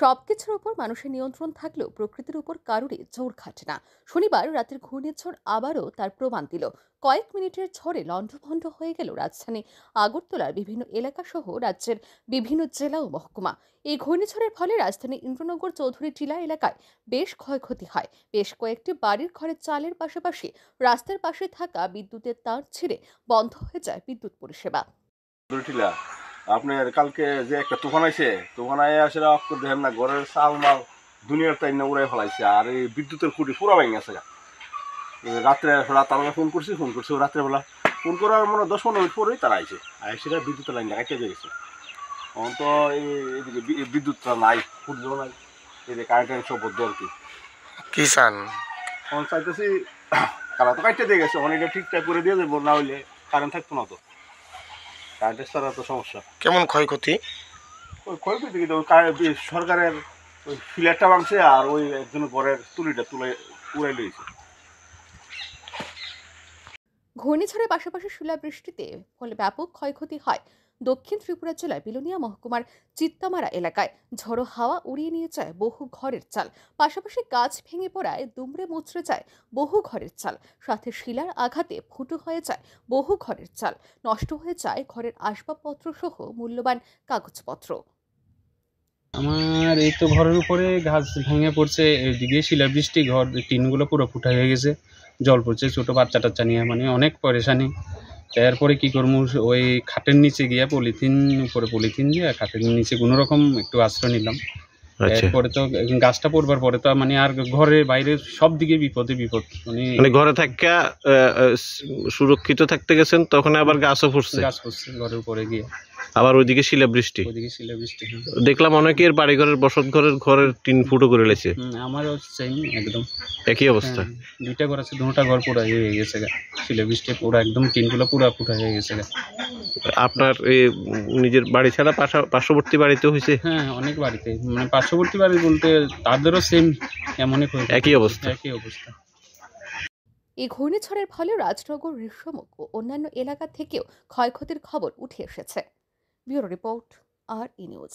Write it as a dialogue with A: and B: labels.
A: সবকিছুর উপর মানুষের নিয়ন্ত্রণ থাকলেও প্রকৃতির উপর কারোরই জোর খাটে না শনিবার রাতের ঘূর্ণিঝড় আবারও তার প্রমাণ দিল কয়েক মিনিটের ঝড়ে লণ্ডভণ্ড হয়ে গেল রাজধানী আগরতলার বিভিন্ন এলাকা সহ রাজ্যের বিভিন্ন জেলা ও মহকুমা এই ঘূর্ণিঝড়ের ফলে রাজধানী ইন্দ্রনগর চৌধুরী টিলা এলাকায় বেশ ক্ষয়ক্ষতি হয় বেশ কয়েকটি বাড়ির ঘরে চালের পাশাপাশি রাস্তার পাশে থাকা বিদ্যুতের তার ছিঁড়ে বন্ধ হয়ে যায় বিদ্যুৎ পরিষেবা
B: আপনার কালকে যে একটা তুফান আইছে তুফান আয় আসলে অক্ষর দেখেন না ঘরের চাল মাল দুনিয়ার তাই না উড়াই ফেলাইছে আর এই বিদ্যুতের খুঁটি পুরা ভেঙে আছে রাত্রে রাত ফোন করছি ফোন করছি রাত্রেবেলা ফোন করার মনে দশ পনেরো মিনিট পরেই তারা আইছে আর সেটা বিদ্যুতের লাইন কেটে গেছে অন্ত তো এই বিদ্যুৎটা নাই ফুটল নাই এই যে কারেন্টের সব বদ্ধ আর কি কী চান চাইতেছি তারা তো কাটতে দিয়ে গেছে অনেকটা ঠিকঠাক করে দিয়ে দেবো না হইলে কারেন্ট থাকতো না তো কেমন ক্ষয়ক্ষতি ওই সরকারের ওই ফিলারটা ভাঙছে আর ওই একজন ঘরের তুলিটা তুলে উড়াই লিয়েছে
A: ঘূর্ণিঝড়ের পাশাপাশি শিলাবৃষ্টিতে ফলে ব্যাপক ক্ষয়ক্ষতি হয় দক্ষিণ ত্রিপুরা জেলার বিলোনিয়া মহকুমার চিত্তামারা এলাকায় ঝড়ো হাওয়া উড়িয়ে নিয়ে যায় বহু ঘরের চাল পাশাপাশি গাছ ভেঙে পড়ায় দুমড়ে মুচড়ে যায় বহু ঘরের চাল সাথে শিলার আঘাতে ফুটো হয়ে যায় বহু ঘরের চাল নষ্ট হয়ে যায় ঘরের আসবাবপত্র সহ মূল্যবান কাগজপত্র
B: আমার
C: এই তো ঘরের উপরে ঘাস ভেঙে পড়ছে এদিকে বৃষ্টি ঘর টিনগুলো পুরো ফুটা হয়ে গেছে জল পড়ছে ছোটো বাচ্চা টাচ্চা নিয়ে মানে অনেক পরেশানি এরপরে কি করবো ওই খাটের নিচে গিয়া পলিথিন উপরে পলিথিন দিয়ে খাটের নিচে কোনো রকম একটু আশ্রয় নিলাম আচ্ছা। এরপরে তো গাছটা পড়বার পরে তো মানে আর ঘরে বাইরে সব দিকে বিপদে বিপদ
D: মানে ঘরে থাকতে সুরক্ষিত থাকতে গেছেন তখন আবার গাছও পড়ছে গাছ পড়ছে ঘরের উপরে গিয়ে আবার ওইদিকে শিলা বৃষ্টি ওইদিকে শিলা বৃষ্টি হ্যাঁ। দেখলাম অনেকের বাড়ি ঘরের বসত ঘরের ঘরের তিন ফুটও করে লেছে
C: আমারও সেম
D: একদম একই অবস্থা হ্যাঁ,
C: দুইটা ঘর আছে দুটা ঘর পুরো ইয়ে হয়ে গেছে শিলা বৃষ্টি পুরো একদম তিনগুলো পুরো ফুটা হয়ে গেছে
D: আপনার নিজের বাড়ি ছাড়া পার্শ্ববর্তী বাড়িতে হয়েছে হ্যাঁ অনেক বাড়িতে মানে পার্শ্ব পার্শ্ববর্তী বাড়ি বলতে তাদেরও সেম এমন একই অবস্থা
C: একই অবস্থা
A: এই ঘূর্ণিঝড়ের ফলে রাজনগর ঋষমুখ ও অন্যান্য এলাকা থেকেও ক্ষয়ক্ষতির খবর উঠে এসেছে ব্যুরো রিপোর্ট আর ই নিউজ